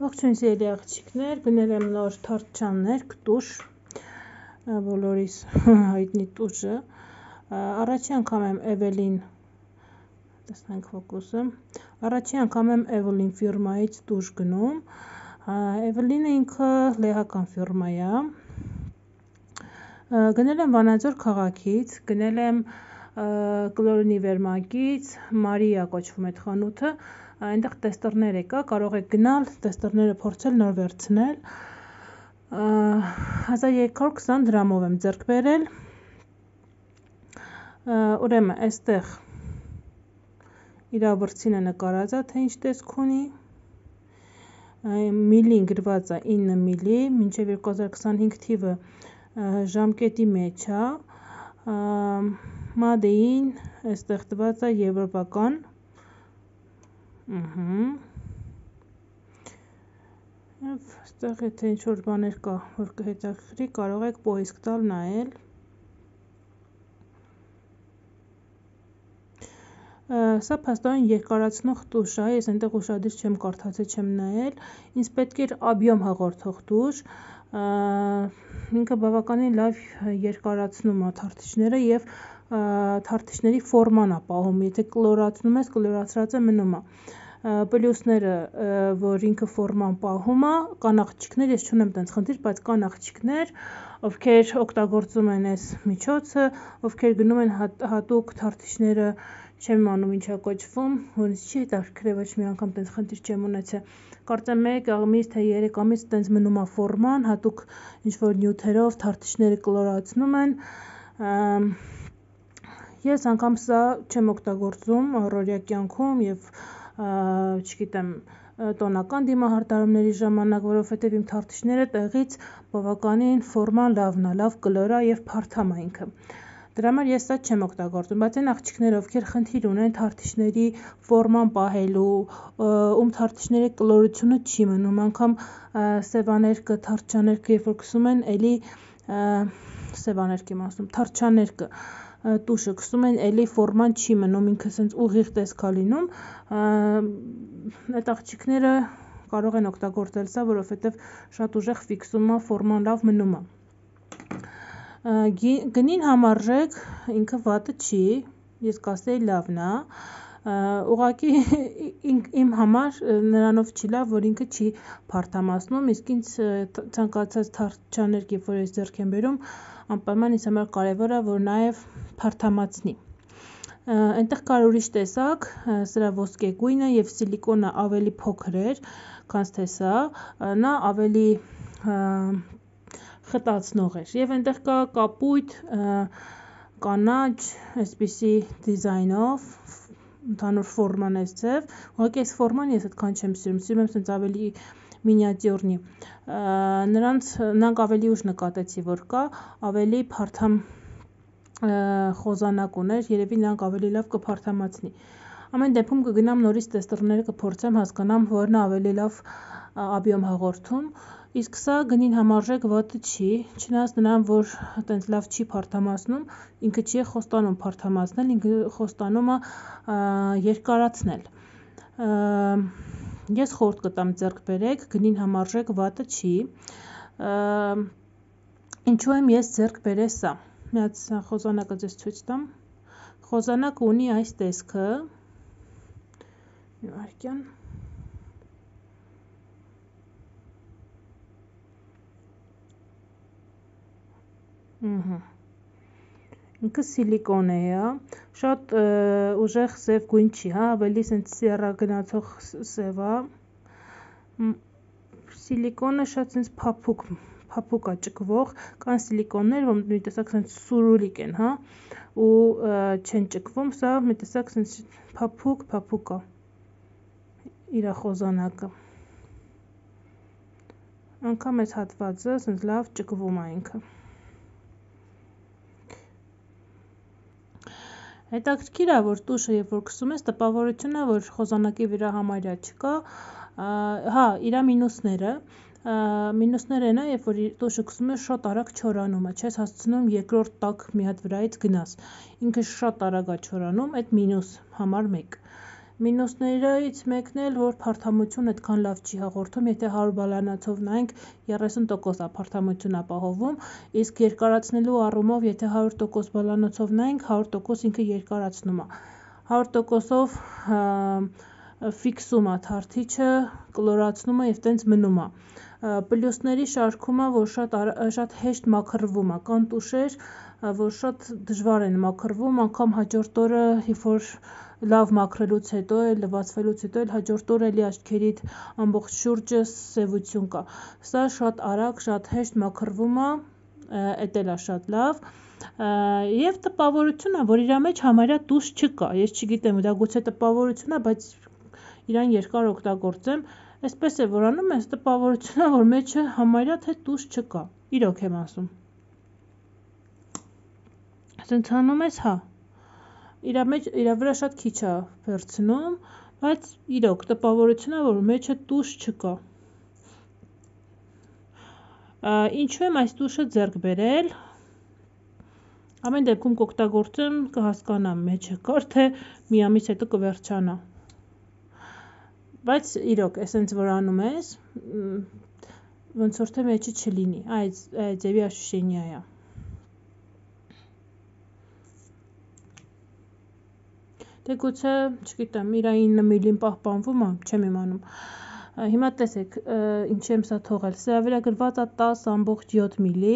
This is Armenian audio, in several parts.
Ողջույն սիրելի աղջիկներ, գնել եմ նոր թարթչաններ, կտուշ, բոլորիս հայտնի տուշը։ Առաջի անգամ եմ Evelyn, տեսնենք ֆոկուսը։ Առաջի անգամ եմ Evelyn ֆիրմայից տուշ գնում։ Evelyn-ը ինքը լեհական ֆիրմա է։ Գնել եմ Վանաձոր քաղաքից, գնել եմ կլորինի վերմակից Մարիա կոչվում է խանութը, այնտեղ տեստերներ է կա, կարող եք գնալ, տեստերները փորձել, նոր վերցնել։ 1320 դրամով եմ ձեռք բերել։ Ուրեմն, այստեղ իր վրցինը նկարած է, թե ինչ տեսք ունի միլին գրված է 9 միլի, մինչև 2025 թիվը ժամկետի մեջ է, մադեին ստեղծված է եվրոպական Եվ ստեղ եթե ինչ-որ բաներ կա, որ կհետաքրի, կարող եք պոիսկ տալ նայել։ Սա փաստորեն երկարացնող տուշ է, ես այնտեղ ուշադիր չեմ կարդացել, չեմ նայել։ Ինձ պետք էր աբյոմ հաղորդող տուշ, ինքը բավականին լավ երկարացնում է թարթիչները եւ և թարթիչների ֆորման է պահում, եթե կլորացնում ես, կլորացրածը մնում է պլյուսները, որ ինքը ֆորման պահում է, կան աղջիկներ, ես չունեմ տենց խնդիր, բայց կան աղջիկներ, ովքեր օգտագործում են այս միջոցը, ովքեր գնում են հատ, հատուկ թարթիչները, չեմ անում ինչա կոչվում, որից չի հետաքրքրել ոչ մի անգամ տենց խնդիր չեմ ունեցել։ Կարծեմ 1 ամիս թե 3 ամիս տենց մնում է ֆորման, հատուկ ինչ որ նյութերով թարթիչները կլորացնում են, Ես անգամ սա չեմ օգտագործում օրօրյա կյանքում եւ չգիտեմ տոնական դիմահարտարումների ժամանակ, որովհետեւ իմ թարթիչները տեղից բավականին ֆորման լավն է, լավ կլորա եւ փարթամ է ինքը։ Դրա համար ես սա չեմ օգտագործում, բայց այն աղջիկները, ովքեր խնդիր ունեն թարթիչների ֆորման պահելու, ում թարթիչների կլորությունը չի մնում, անգամ սևաներկը, թարչաներկը, երբ որ գցում են, էլի սևաներկի մասում, թարչաներկը տուշը կսում են, էլի ֆորման չի մնում, ինքը ասենց ուղիղ տեսքա լինում, այդ աղջիկները կարող են օգտագործել սա, որովհետև շատ ուժեղ ֆիքսում է, ֆորման լավ մնում է։ Գնին համարժեք ինքը վատը չի, ես կասեի լավն է, ուղղակի իմ համար նրանով չի լավ, որ ինքը չի բարթամացնում, իսկ ինձ ցանկացած թարչաներ, երբ որ ես ձեռք եմ բերում, անպայման ինձ համար կարևոր է, որ նաև բարթամացնի այնտեղ կար ուրիշ տեսակ, սրա ոսկե գույնը եւ սիլիկոնը ավելի փոքր էր, քան տեսա, նա ավելի խտացնող էր։ Եվ այնտեղ կա կապույտ, կանաչ, այսպիսի դիզայնով, ընդհանուր ֆորման այս ձև, ուղղակի այս ֆորման ես այդքան չեմ սիրում, սիրում եմ sense ավելի մինիատյուրնի։ Նրանց նրանք ավելի ուշ նկատեցի, որ կա ավելի փարթամ խոզանակ ուներ, երևի նրանք ավելի լավ կփարթամացնի։ Ամեն դեպքում կգնամ նորից տեստերները կփորձեմ հասկանամ, որն ավելի լավ «Աբիոմ» հաղորդում, իսկ սա գնին համարժեք վատը չի, չնայած նրան, որ տենց լավ չի փարթամացնում, ինքը չի խոստանում փարթամացնել, ինքը խոստանում է երկարացնել։ Ես խորտ կտամ ձեռք բերեք, գնին համարժեք վատը չի։ Ինչու եմ ես ձեռք բերես սա։ Միած խոզանակը ձեզ ցույց տամ։ Խոզանակը ունի այս տեսքը։ Իվարկյան Ահա։ Ինքը սիլիկոն է, հա։ Շատ ուժեղ սև գույն չի, հա, ավելի սենց սերա գնացող սև է։ հա։ Սիլիկոնը շատ սենց փափուկ, փափուկ է ճկվող, կան սիլիկոններ, որ մի տեսակ սենց սուրուլիկ են, հա, ու չեն ճկվում, սա մի տեսակ սենց փափուկ, փափուկ է իր խոզանակը։ Անկամ այս հատվածը սենց լավ ճկվում է ինքը։ հետաքրքիր է որ տուշը երբ որ քսում ես տպավորությունն է որ խոզանակի վրա համարյա չկա հա իր մինուսները մինուսները այն է երբ որ տուշը քսում ես շատ արագ չորանում է չես հասցնում երկրորդ տաք մի հատ վրայից գնաս ինքը շատ արագ է չորանում այդ մինուս համար 1 մինուսներից մեկն էլ որ փարթամությունն էդքան լավ չի հաղորդում եթե 100 բալանացով նայենք 30% ա փարթամություն ապահովում իսկ երկարացնելու առումով եթե 100% բալանացով նայենք 100% ինքը երկարացնում ա 100%-ով ֆիքսում ա թարթիչը կլորացնում ա եւ տենց մնում ա պլյուսների շարքումա, որ շատ շատ հեշտ մաքրվում է, կան տուշեր, որ շատ դժվար են մաքրվում, անգամ հաջորդ օրը, երբ որ լավ մաքրելուց հետո էլ լվացվելուց հետո էլ հաջորդ օրը էլի աչքերիդ ամբողջ շուրջը սևություն կա։ Սա շատ արագ, շատ հեշտ մաքրվում է, էտել է շատ լավ եւ տպավորությունն է, որ իրա մեջ համարյա տուշ չկա։ Ես չգիտեմ, դա գուցե տպավորություն է, բայց իրան երկար օգտագործեմ Այսպես է որ անում ես տպավորությունը, որ մեջը համարյա թե տուժ չկա։ Իրոք եմ ասում։ Սենց անում ես, հա։ Իրա մեջ իրա վրա շատ քիչ է վերցնում, բայց իրոք տպավորությունը, որ մեջը տուժ չկա։ Ինչու եմ այս տուշը ձեռք բերել։ Ամեն դեպքում կօգտագործեմ, կհասկանամ մեջը կար թե միամից հետո կվերջանա բայց իրոք էսենց որ անում ես ոնց որ թե մեջը չլինի այս ձևի ощущение է Դե գուցե, չգիտեմ, իր 9 միլին պահպանվում է, չեմ իմանում։ Հիմա տեսեք, ինչ եմ սա թողել։ Սրա վրա գրված է 10.7 միլի,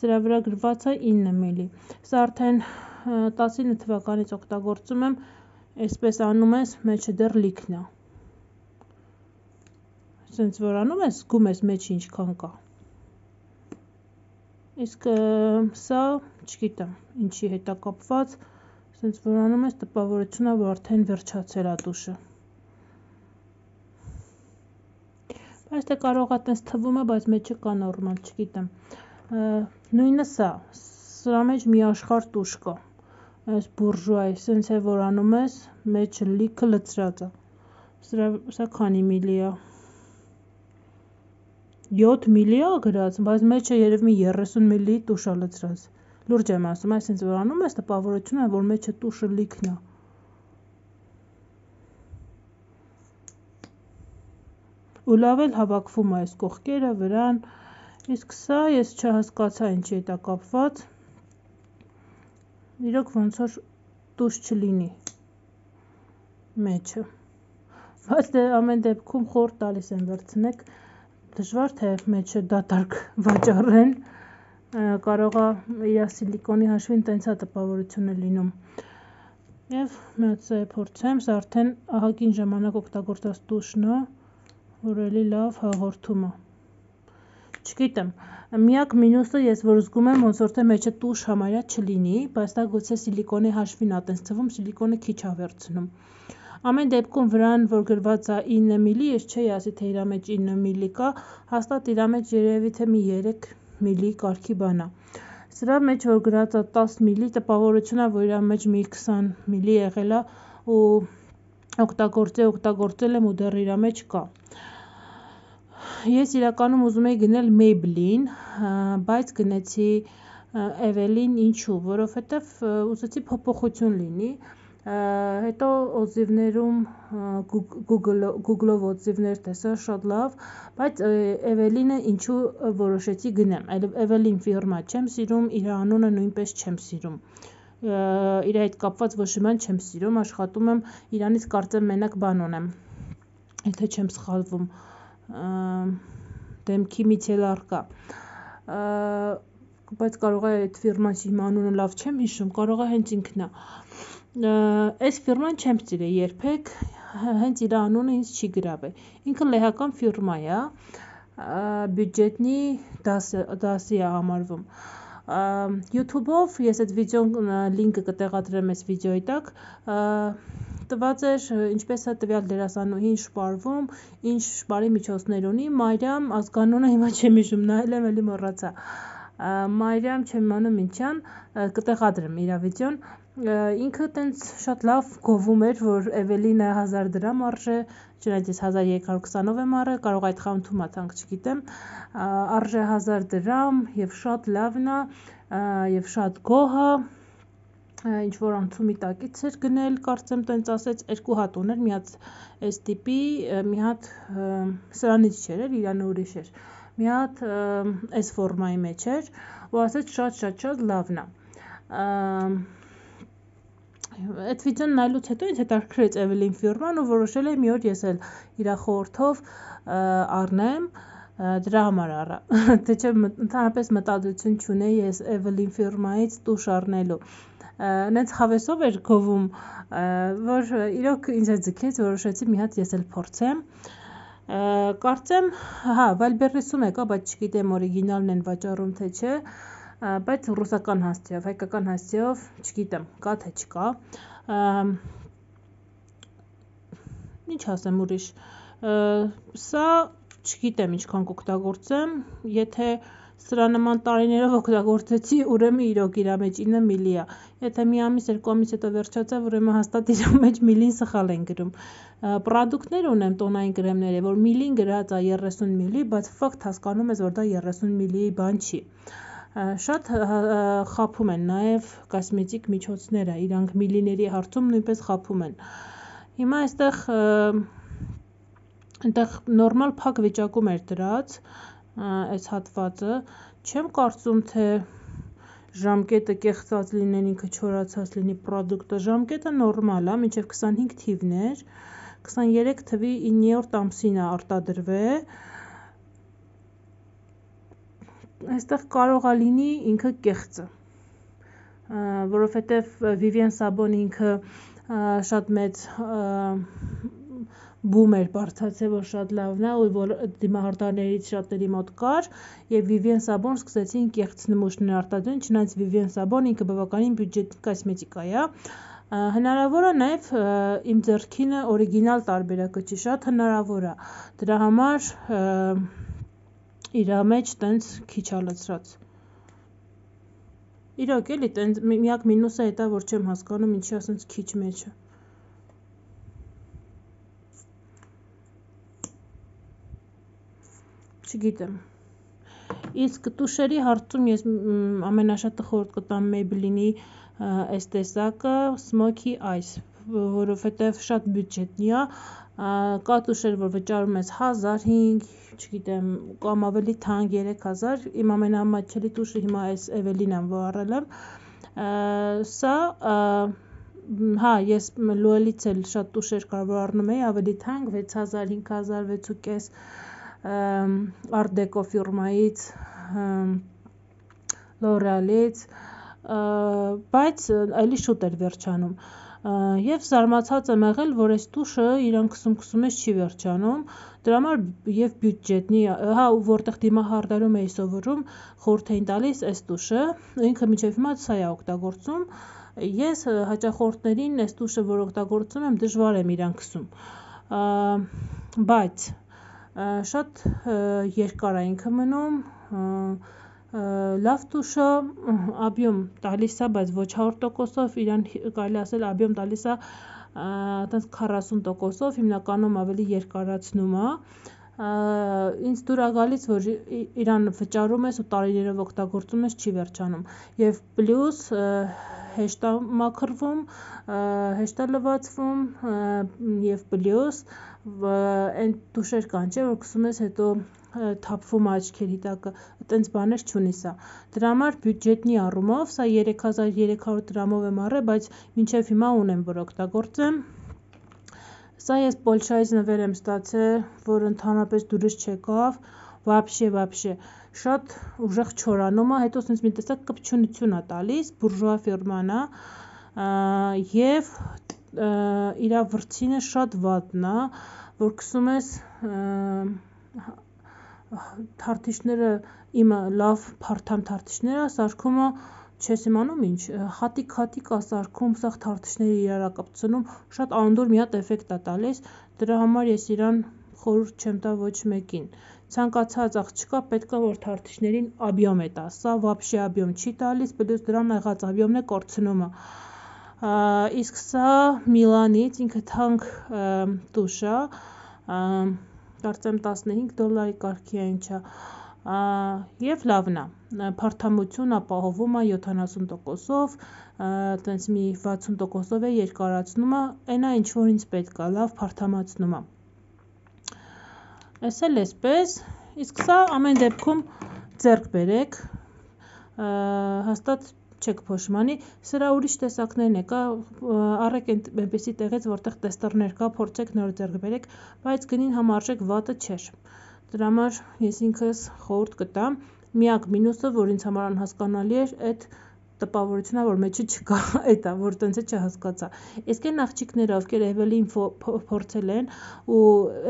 սրա վրա գրված է 9 միլի։ Սա արդեն 19 թվականից օգտագործում եմ, այսպես անում ես, մեջը դեռ լիքն է սենց որ անում ես, զգում ես մեջ ինչքան կա։ Իսկ սա, չգիտեմ, ինչի հետ է կապված, սենց որ անում ես տպավորությունա, որ արդեն վերջացել է տուշը։ Բայց դե կարող է տենց թվում է, բայց մեջը կա նորմալ, չգիտեմ։ Նույնը սա, սրա մեջ մի աշխարհ տուշ կա այս բուրժուայի, սենց է որ անում ես, մեջը լիքը լծրած է։ Սրա սա քանի միլի է։ 7 միլի ա գրած, բայց մեջը երևի մի 30 միլի տուշ ա լցրած։ Լուրջ եմ ասում, այսինքն որ անում ես, տպավորությունը որ մեջը տուշը լիքն ա։ Ու լավ էլ հավաքվում ա այս կողքերը, վրան։ Իսկ սա ես չհասկացա ինչի է դա կապված։ Իրոք ոնց որ տուշ չլինի մեջը։ Բայց դե ամեն դեպքում խորտ տալիս եմ վերցնեք դժվար թե մեջը դատարկ վաճառեն, կարող է իր սիլիկոնի հաշվին տենցա հա տպավորությունը լինում։ Եվ մեծ է փորձեմ, սա արդեն ահագին ժամանակ օգտագործած տուշն է, որ էլի լավ հաղորդում է։ Չգիտեմ, միակ մինուսը ես որ զգում եմ ոնց որ թե մեջը տուշ համարյա չլինի, բայց դա գուցե սիլիկոնի հաշվին է տենց թվում, սիլիկոնը քիչ է վերցնում։ Ամեն դեպքում վրան, որ գրված ա 9 միլի, ես չէի ասի, թե իրա մեջ 9 միլի կա, հաստատ իրա մեջ երևի թե մի 3 միլի կարգի բան ա։ Սրա մեջ որ գրած ա 10 միլի, տպավորություն ա, որ իրա մեջ մի 20 միլի եղել ա ու օգտագործե, օգտագործել եմ ու դեռ իրա մեջ կա։ Ես իրականում ուզում էի գնել Maybelline, բայց գնեցի Evelyn ինչու, որովհետև ուզեցի փոփոխություն լինի, հետո օձիվներում Google-ով օձիվներ տեսա, շատ լավ, բայց Էվելինը ինչու որոշեցի գնեմ։ Էվելին ֆիրմա չեմ սիրում, իր անունը նույնպես չեմ սիրում իր հետ կապված ոչ մի բան չեմ սիրում, աշխատում եմ, իրանից կարծեմ մենակ բան ունեմ։ Եթե չեմ սխալվում, դեմքի միցելարկա։ Բայց կարող է այդ ֆիրման հիմա անունը լավ չեմ հիշում, կարող է հենց ինքնա այս ֆիրման չեմ ծիրել երբեք հենց իր անունը ինձ չի գրավել ինքը լեհական ֆիրմա է բյուջետնի դասի դասի է համարվում YouTube-ով ես այդ վիդեոն լինկը կտեղադրեմ այս վիդեոյի տակ տված էր ինչպես է տվյալ դերասանուհին շպարվում, ինչ շպարի միջոցներ ունի, Մարիամ ազգանունը հիմա չեմ հիշում, նայել եմ էլի մոռացա։ Մարիամ Չեմյանը Մինչյան կտեղադրեմ իր վիդեոն, ինքը տենց շատ լավ գովում էր, որ Էվելինը 1000 դրամ արժե, չնայած ես 1320-ով եմ առել, կարող այդ խանութում աթանք չգիտեմ, արժե 1000 դրամ եւ շատ լավն է, եւ շատ գոհ է ինչ որ անցումի տակից էր գնել, կարծեմ տենց ասեց երկու հատ ուներ, մի հատ այս տիպի, մի հատ սրանից չէր, իրան ուրիշ էր։ Մի հատ այս ֆորմայի մեջ էր, ու ասեց շատ-շատ շատ լավն է այդ վիդեոն նայելուց հետո ինձ հետաքրքրեց Էվելին Ֆյուրմանը, որոշել եմ մի օր ես էլ իր խորթով առնեմ դրա համար առա։ Թե չէ ընդհանրապես մտադրություն չունեի ես Էվելին Ֆյուրմայից տուշ առնելու նենց հավեսով էր գովում, որ իրոք ինձ է ձգեց, որոշեցի մի հատ ես էլ փորձեմ։ Կարծեմ, հա, Valberris-ում է կա, բայց չգիտեմ օրիգինալն են վաճառում թե չէ բայց ռուսական հասցեով, հայկական հասցեով, չգիտեմ, կա թե չկա։ Ինչ ասեմ ուրիշ։ Սա չգիտեմ ինչքան կօգտագործեմ, եթե սրա նման տարիներով օգտագործեցի, ուրեմն իրոք իր մեջ 9 միլի է։ Եթե մի ամիս, երկու ամիս հետո վերջացավ, ուրեմն հաստատ իր մեջ միլին սխալ են գրում։ Պրոդուկտներ ունեմ տոնային կրեմները, որ միլին գրած է 30 միլի, բայց ֆակտ հասկանում ես, որ դա 30 միլիի բան չի։ Ա, շատ խափում են նաև կոսմետիկ միջոցները, իրանք միլիների հարցում նույնպես խափում են։ Հիմա այստեղ այնտեղ նորմալ փակ վիճակում էր դրած այս հատվածը, չեմ կարծում թե ժամկետը կեղծած լինեն, ինքը չորացած լինի product-ը, ժամկետը նորմալ է, մինչև 25 թիվն էր, 23 թվի 9-րդ ամսին է արտադրվել այստեղ կարողա լինի ինքը կեղծը որովհետև Vivian Sabon ինքը շատ մեծ բում էր բարձացել, որ շատ լավն է, ու որ դիմահարտաներից շատերի մոտ կար, եւ Vivian Sabon սկսեցին կեղծ նմուշներ արտադրել, չնայած Vivian Sabon ինքը բավականին բյուջետ կոսմետիկա է, հնարավոր է նաև իմ ձեռքինը օրիգինալ տարբերակը չի շատ հնարավոր է դրա համար և, իրա մեջ տենց քիչ ալացրած։ Իրոք էլի տենց միակ մինուսը է դա, որ չեմ հասկանում ինչի ասենց քիչ մեջը։ Չգիտեմ։ Իսկ տուշերի հարցում ես ամենաշատը խորտ կտամ Maybelline-ի այս տեսակը Smoky Eyes որովհետև շատ բյուջետնի է, կատուշեր, որ վճարում ես 1000, 5, չգիտեմ, կամ ավելի թանկ 3000, իմ ամենամատչելի տուշը հիմա այս Evelina-ն, որ առել եմ, սա հա, ես լուելից էլ շատ տուշեր կար, որ առնում էի, ավելի թանկ 6000, 5000, 6.5 Art Deco ֆիրմայից L'Oreal-ից բայց ելի շուտ էր վերջանում Եվ զարմացած եմ եղել, որ այս տուշը իրան քսում-քսումից չի վերջանում, դրա համար եւ բյուջետնի, հա, որտեղ դիմահարդարում էի սովորում, խորհուրդ էին տալիս այս տուշը, ինքը մինչեւ հիմա սա է օգտագործում։ Ես հաճախորդներին այս տուշը, որ օգտագործում եմ, դժվար եմ իրան քսում։ Բայց շատ երկար է ինքը մնում, լավ տուշը աբյում տալիս է, բայց ոչ 100%-ով, իրան կարելի ասել աբյում տալիս է այտենց 40%-ով, հիմնականում ավելի երկարացնում է։ Ինձ դուր է գալիս, որ իրան վճարում ես ու տարիներով օգտագործում ես, չի վերջանում։ Եվ պլյուս հեշտ է մաքրվում, հեշտ է լվացվում եւ պլյուս այն դուշեր կան, չէ, որ գսում ես հետո թափվում աչքերի տակը, այտենց բաներ չունի սա։ Դրա համար բյուջետնի առումով սա 3300 դրամով եմ առել, բայց մինչև հիմա ունեմ, որ օգտագործեմ։ Սա ես Պոլշայից նվեր եմ ստացել, որ ընդհանրապես դուրս չեկավ, вообще, вообще շատ ուժեղ չորանում է, հետո ասենց մի տեսակ կպչունություն է տալիս, բուրժուա ֆիրման է եւ իր վրցինը շատ վատն է, որ կսում ես թարտիշները իմը լավ փարթամ թարտիշները սարկումը չես իմանում ինչ հատիկ-հատիկ ասարկում սաղ թարտիշների իրարակապցնում շատ անդուր մի հատ էֆեկտ է տալիս դրա համար ես իրան խորհուրդ չեմ տա ոչ մեկին ցանկացած աղջկա պետքա որ թարթիչներին աբյոմ է տա սա վաբշե աբյոմ չի տալիս պլյուս դրան եղած աբյոմն է կորցնում իսկ սա միլանից ինքը թանկ տուշ է կարծեմ 15 դոլարի կարգի այն չա եւ լավն է բարթամություն ապահովում է 70%-ով, տենց մի 60%-ով է երկարացնում է, այնա ինչ որ ինձ պետք է, լավ բարթամացնում է։ Էսել էսպես, իսկ սա ամեն դեպքում ձերկ բերեք, հաստատ չեք փոշմանի, սրա ուրիշ տեսակներն է, կա առեք այնպեսի տեղից, որտեղ տեստերներ կա, փորձեք նոր ձեռք բերեք, բայց գնին համարժեք վատը չէր։ Դրա համար ես ինքս խորտ կտամ, միակ մինուսը, որ ինձ համար անհասկանալի էր, այդ տպավորությունա որ մեջը չկա այդա որ տենց է չհասկացա իսկ այն աղջիկները ովքեր Evelyn փորձել են ու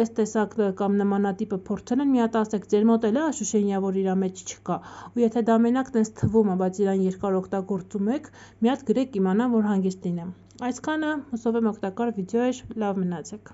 այս տեսակ կամ նմանատիպը փորձել են մի հատ ասեք ձեր մոտ էլ է աշուշենյա որ իրա մեջ չկա ու եթե դա մենակ տենց թվում է բայց իրան երկար օգտագործում եք մի հատ գրեք իմանա որ հանգստին եմ այսքանը հուսով եմ օգտակար վիդեո էր լավ մնացեք